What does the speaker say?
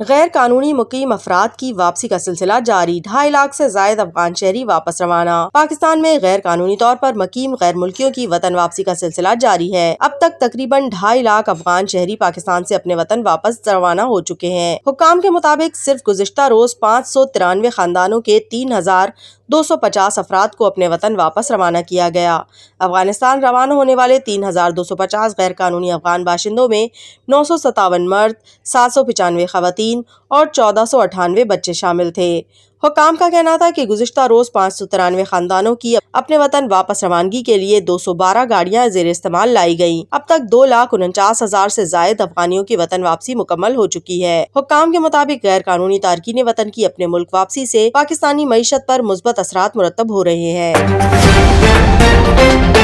गैर कानूनी मुकीम अफराद की वापसी का सिलसिला जारी ढाई लाख से जायद अफगान शहरी वापस रवाना पाकिस्तान में गैर कानूनी तौर पर मकीम गैर मुल्कियों की वतन वापसी का सिलसिला जारी है अब तक तकरीबन ढाई लाख अफगान शहरी पाकिस्तान से अपने वतन वापस रवाना हो चुके हैं हुकाम के मुताबिक सिर्फ गुजश्ता रोज पाँच सौ तिरानवे खानदानों के तीन हजार दो सौ पचास अफराद को अपने वतन वापस रवाना किया गया अफगानिस्तान रवाना होने वाले तीन हजार दो सौ पचास गैर कानूनी अफगान बाशिंदों में नौ सौ मर्द सात सौ खातन और चौदह सौ अठानवे बच्चे शामिल थे हुकाम का कहना था कि गुजशत रोज पाँच सौ तिरानवे खानदानों की अपने वतन वापस रवानगी के लिए दो सौ बारह गाड़ियाँ जेर इस्तेमाल लाई गयी अब तक दो लाख उनचास हजार ऐसी जायद अफगानियों की वतन वापसी मुकम्मल हो चुकी है हुकाम के मुताबिक गैर कानूनी तारकिन वतन की अपने मुल्क वापसी ऐसी पाकिस्तानी मीशत आरोप मुस्बत असरा मुरतब हो रहे हैं